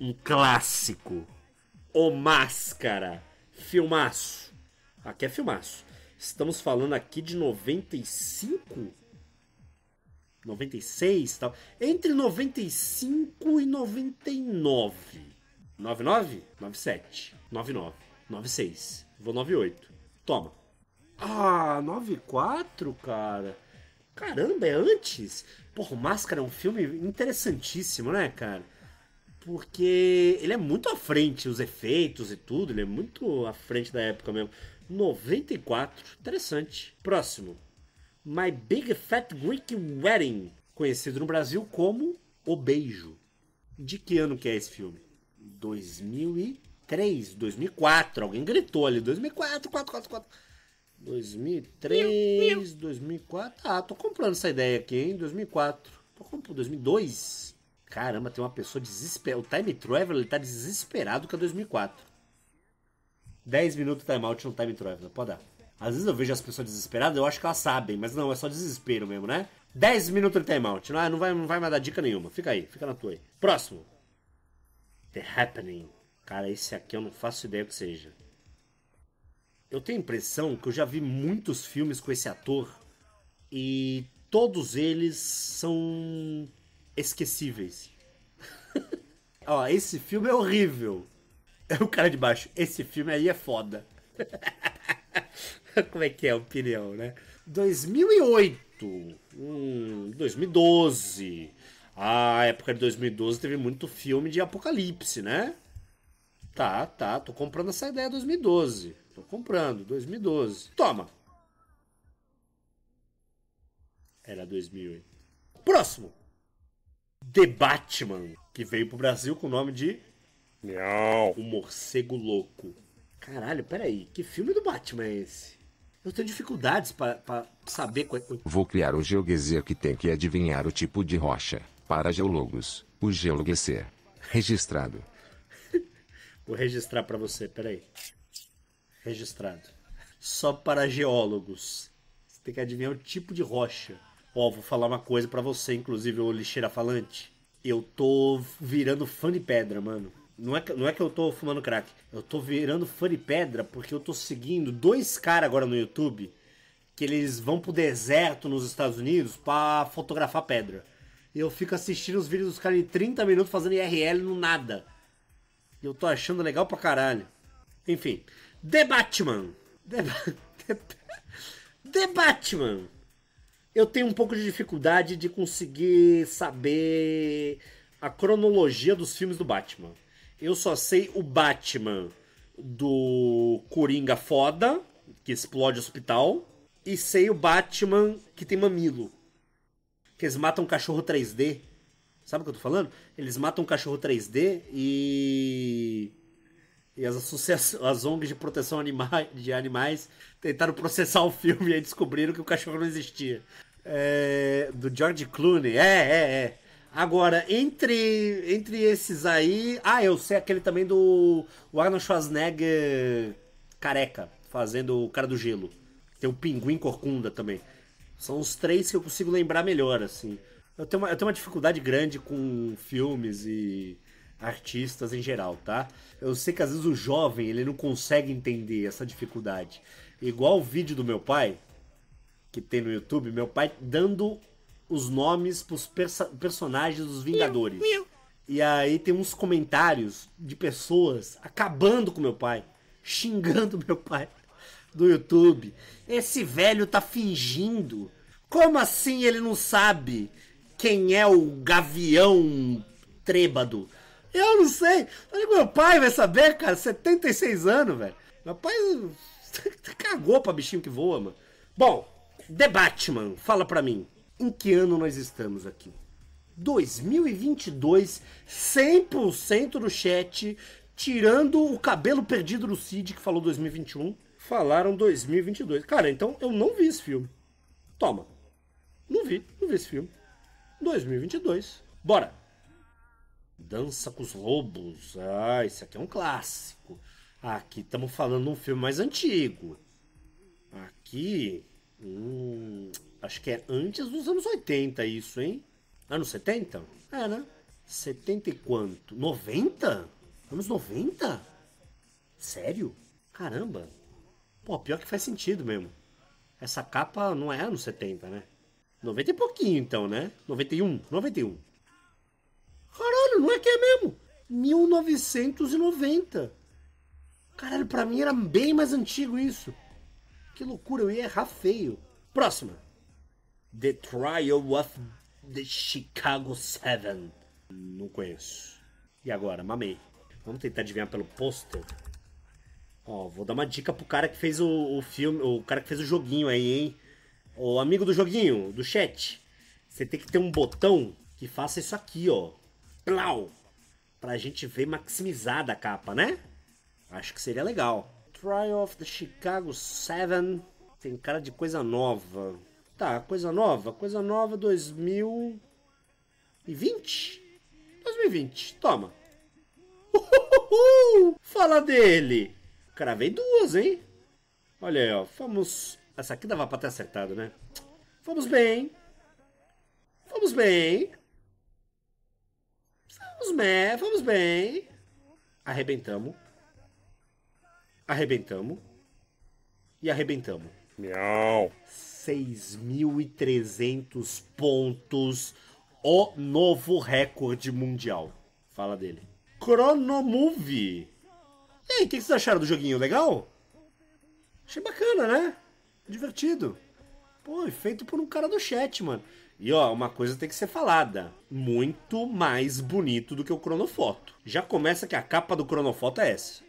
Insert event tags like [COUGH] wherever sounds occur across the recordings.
um clássico. O Máscara. Filmaço. Aqui é filmaço. Estamos falando aqui de 95? 96 tal. Entre 95 e 99. 99? 97. 99. 96. Vou 98. Toma. Ah, 94, cara. Caramba, é antes? Porra, Máscara é um filme interessantíssimo, né, cara? porque ele é muito à frente, os efeitos e tudo, ele é muito à frente da época mesmo. 94, interessante. Próximo. My Big Fat Greek Wedding, conhecido no Brasil como O Beijo. De que ano que é esse filme? 2003, 2004. Alguém gritou ali, 2004, 4, 4, 4. 2003, 2004. Ah, tô comprando essa ideia aqui, hein? 2004. Tô comprando 2002. Caramba, tem uma pessoa desesperada. O Time Traveler ele tá desesperado com a 2004. 10 minutos timeout no Time Traveler, pode dar. Às vezes eu vejo as pessoas desesperadas, eu acho que elas sabem, mas não, é só desespero mesmo, né? 10 minutos de timeout. Não, é, não vai, não vai mais dar dica nenhuma. Fica aí, fica na tua aí. Próximo. The Happening. Cara, esse aqui eu não faço ideia o que seja. Eu tenho a impressão que eu já vi muitos filmes com esse ator e todos eles são esquecíveis. [LAUGHS] Ó, esse filme é horrível. É o cara de baixo. Esse filme aí é foda. [LAUGHS] Como é que é a opinião, né? 2008. Hum, 2012. A época de 2012 teve muito filme de apocalipse, né? Tá, tá. Tô comprando essa ideia 2012. Tô comprando, 2012. Toma. Era 2008. Próximo. The Batman, que veio pro Brasil com o nome de. Miau. O Morcego Louco. Caralho, peraí, que filme do Batman é esse? Eu tenho dificuldades para saber qual é. Vou criar o geogueser que tem que adivinhar o tipo de rocha. Para geólogos, o geogueser. Registrado. [LAUGHS] Vou registrar para você, peraí. Registrado. Só para geólogos. Você tem que adivinhar o tipo de rocha. Ó, oh, vou falar uma coisa para você, inclusive, o lixeira falante. Eu tô virando fã de pedra, mano. Não é, que, não é que eu tô fumando crack. Eu tô virando fã de pedra porque eu tô seguindo dois caras agora no YouTube que eles vão pro deserto nos Estados Unidos para fotografar pedra. E eu fico assistindo os vídeos dos caras de 30 minutos fazendo IRL no nada. E eu tô achando legal pra caralho. Enfim. The Batman. The, ba The [LAUGHS] Batman eu tenho um pouco de dificuldade de conseguir saber a cronologia dos filmes do Batman. Eu só sei o Batman do Coringa foda, que explode o hospital, e sei o Batman que tem mamilo. Que eles matam um cachorro 3D. Sabe o que eu tô falando? Eles matam um cachorro 3D e. E as, as ONGs de proteção anima... de animais tentaram processar o filme e aí descobriram que o cachorro não existia. É, do George Clooney. É, é, é. Agora, entre, entre esses aí. Ah, eu sei aquele também do o Arnold Schwarzenegger careca, fazendo o cara do gelo. Tem o Pinguim Corcunda também. São os três que eu consigo lembrar melhor, assim. Eu tenho uma, eu tenho uma dificuldade grande com filmes e artistas em geral, tá? Eu sei que às vezes o jovem ele não consegue entender essa dificuldade. Igual o vídeo do meu pai, que tem no YouTube, meu pai dando os nomes pros perso personagens dos Vingadores. Meu, meu. E aí tem uns comentários de pessoas acabando com meu pai, xingando [LAUGHS] meu pai do YouTube. Esse velho tá fingindo. Como assim ele não sabe quem é o gavião trêbado? Eu não sei. meu pai vai saber, cara, 76 anos, velho. Meu pai [LAUGHS] cagou pra bichinho que voa, mano. Bom, The Batman, fala pra mim, em que ano nós estamos aqui? 2022, 100% do chat, tirando o cabelo perdido do Cid, que falou 2021, falaram 2022. Cara, então eu não vi esse filme. Toma. Não vi, não vi esse filme. 2022. Bora. Dança com os Lobos. Ah, esse aqui é um clássico. Aqui estamos falando de um filme mais antigo. Aqui Hum, acho que é antes dos anos 80 isso, hein? Anos 70? É, né? 70 e quanto? 90? Anos 90? Sério? Caramba. Pô, pior que faz sentido mesmo. Essa capa não é anos 70, né? 90 e pouquinho então, né? 91, 91. Caralho, não é que é mesmo? 1990. Caralho, pra mim era bem mais antigo isso. Que loucura, eu ia errar feio. Próxima. The Trial of the Chicago Seven. Não conheço. E agora, mamei. Vamos tentar adivinhar pelo pôster. Ó, vou dar uma dica pro cara que fez o, o filme, o cara que fez o joguinho aí, hein? O amigo do joguinho, do chat. Você tem que ter um botão que faça isso aqui, ó. Plau! Pra gente ver maximizada a capa, né? Acho que seria legal. Try of the Chicago 7. Tem cara de coisa nova. Tá, coisa nova. Coisa nova 2020? 2020, toma. Fala dele! Cravei duas, hein? Olha aí, ó. Fomos. Essa aqui dava pra ter acertado, né? Fomos bem. Fomos bem. Fomos, bem Fomos bem. Arrebentamos arrebentamos e arrebentamos. Miau. 6.300 pontos, o novo recorde mundial. Fala dele. Chronomovie. E aí, o que vocês acharam do joguinho? Legal? Achei bacana, né? Divertido. Pô, feito por um cara do chat, mano. E ó, uma coisa tem que ser falada: muito mais bonito do que o Cronofoto. Já começa que a capa do Cronofoto é essa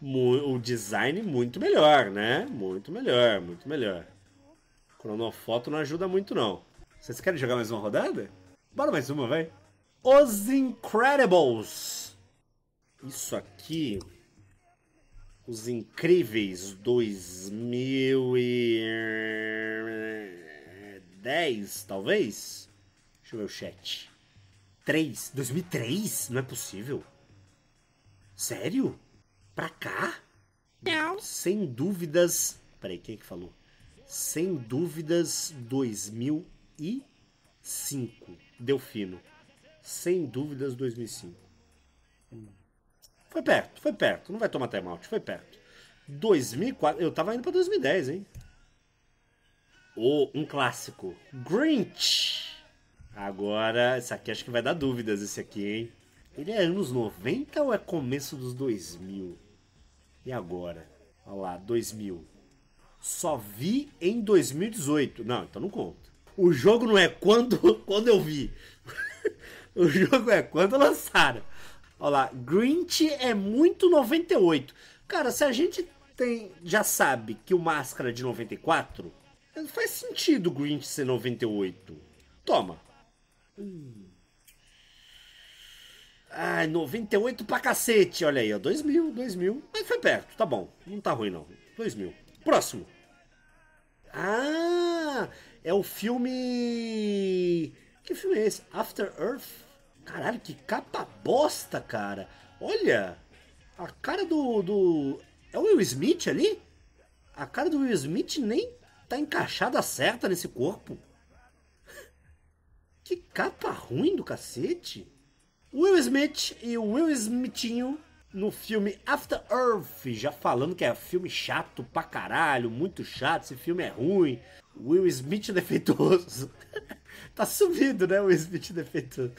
o design muito melhor, né? Muito melhor, muito melhor. Cronofoto não ajuda muito, não. Vocês querem jogar mais uma rodada? Bora mais uma, vai. Os Incredibles. Isso aqui... Os Incríveis 2010, talvez? Deixa eu ver o chat. 3. 2003? Não é possível. Sério? Pra cá? Não. Sem dúvidas. Peraí, quem é que falou? Sem dúvidas 2005. Delfino. Sem dúvidas 2005. Foi perto, foi perto. Não vai tomar timeout, foi perto. 2004. Eu tava indo pra 2010, hein? Ou oh, um clássico. Grinch. Agora, esse aqui acho que vai dar dúvidas, esse aqui, hein? Ele é anos 90 ou é começo dos 2000? E agora? Olha lá, 2000. Só vi em 2018. Não, então não conta. O jogo não é quando, [LAUGHS] quando eu vi. [LAUGHS] o jogo é quando lançaram. Olha lá, Grinch é muito 98. Cara, se a gente tem, já sabe que o Máscara é de 94, faz sentido o Grinch ser 98. Toma. Hum. Ai, 98 pra cacete, olha aí, ó. 2000, 2000. Mas foi perto, tá bom. Não tá ruim, não. 2000. Próximo. Ah, é o filme. Que filme é esse? After Earth? Caralho, que capa bosta, cara. Olha, a cara do. do... É o Will Smith ali? A cara do Will Smith nem tá encaixada certa nesse corpo. [LAUGHS] Que capa ruim do cacete. Will Smith e o Will Smithinho no filme After Earth, já falando que é filme chato pra caralho, muito chato, esse filme é ruim, Will Smith [LAUGHS] defeituoso. tá subindo, né, Will Smith defeituoso.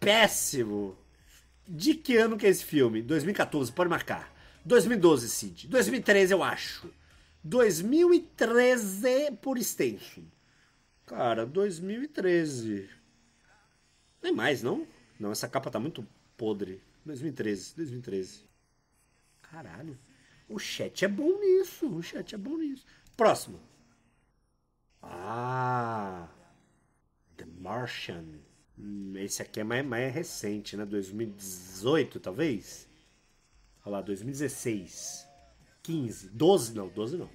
Péssimo. De que ano que é esse filme? 2014, pode marcar. 2012, Cid. 2013, eu acho. 2013 por extenso. Cara, 2013. Nem mais, não? Não, essa capa tá muito podre. 2013, 2013. Caralho. O chat é bom nisso. O chat é bom nisso. Próximo. Ah. The Martian. Hum, esse aqui é mais, mais recente, né? 2018, talvez? Olha lá, 2016. 15. 12 não, 12 não.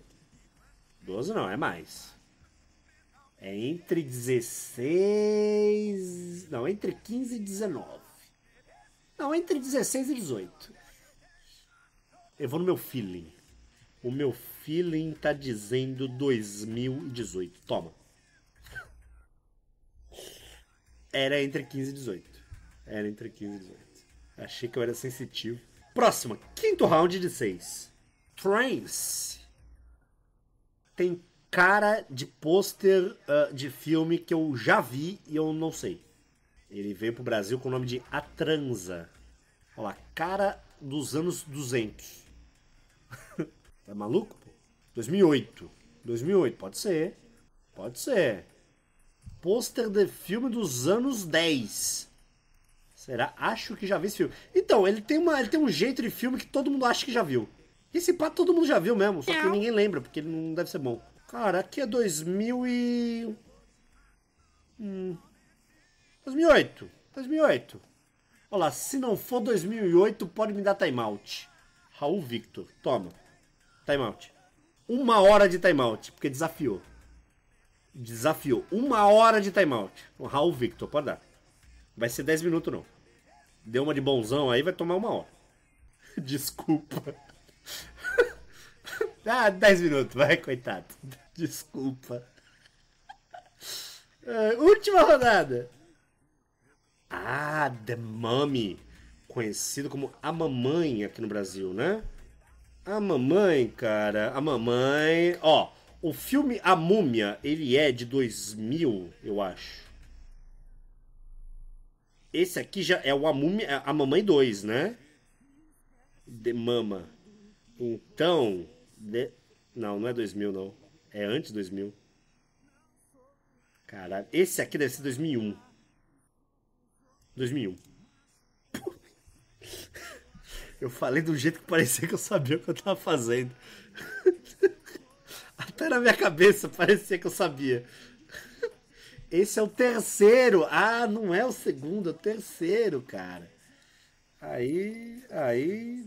12 não, é mais. É entre 16. Não, entre 15 e 19. Não, entre 16 e 18. Eu vou no meu feeling. O meu feeling tá dizendo 2018. Toma. Era entre 15 e 18. Era entre 15 e 18. Achei que eu era sensitivo. Próxima, quinto round de 6. Trance. Tem cara de pôster uh, de filme que eu já vi e eu não sei. Ele veio pro Brasil com o nome de A Transa. Olha lá, cara dos anos 200. [LAUGHS] tá maluco? Pô? 2008. 2008, pode ser. Pode ser. Pôster de filme dos anos 10. Será? Acho que já vi esse filme. Então, ele tem, uma, ele tem um jeito de filme que todo mundo acha que já viu. Esse pato todo mundo já viu mesmo, só que é. ninguém lembra, porque ele não deve ser bom. Cara, aqui é 2000 e... Hum, 2008. 2008. Olha lá, se não for 2008, pode me dar timeout. Raul Victor, toma. Timeout. Uma hora de timeout, porque desafiou. Desafiou. Uma hora de timeout. O Raul Victor, pode dar. Vai ser 10 minutos não. Deu uma de bonzão aí, vai tomar uma hora. [LAUGHS] Desculpa. Ah, 10 minutos, vai, coitado. [LAUGHS] Desculpa. Uh, última rodada. Ah, The Mummy. Conhecido como A Mamãe aqui no Brasil, né? A Mamãe, cara. A Mamãe. Ó, o filme A Múmia, ele é de 2000, eu acho. Esse aqui já é o A, Múmia, é a Mamãe 2, né? The Mama. Então. De... Não, não é 2000, não. É antes 2000. Caralho. Esse aqui deve ser 2001. 2001. [LAUGHS] Eu falei do jeito que parecia que eu sabia o que eu tava fazendo. [LAUGHS] Até na minha cabeça parecia que eu sabia. Esse é o terceiro. Ah, não é o segundo, é o terceiro, cara. Aí, aí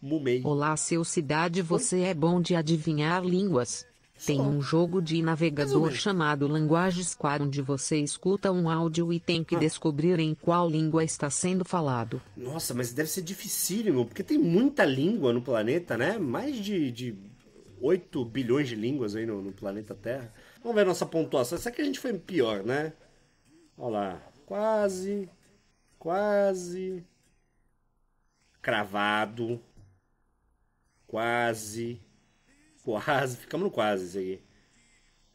Mumei. Olá, seu cidade, você é bom de adivinhar línguas. Tem um jogo de navegador chamado Language Square onde você escuta um áudio e tem que ah. descobrir em qual língua está sendo falado. Nossa, mas deve ser dificílimo, porque tem muita língua no planeta, né? Mais de, de 8 bilhões de línguas aí no, no planeta Terra. Vamos ver nossa pontuação. Será que a gente foi pior, né? Olha lá. Quase. Quase. Cravado quase. Quase. Ficamos no quase isso aqui.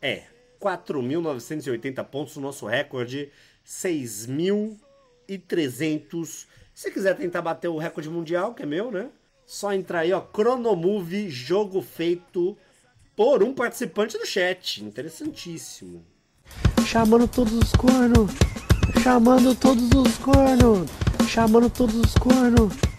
É. 4.980 pontos, o nosso recorde. 6.300. Se quiser tentar bater o recorde mundial, que é meu, né? Só entrar aí, ó. Chronomove, jogo feito por um participante do chat. Interessantíssimo. Chamando todos os cornos. Chamando todos os cornos. Chamando todos os cornos.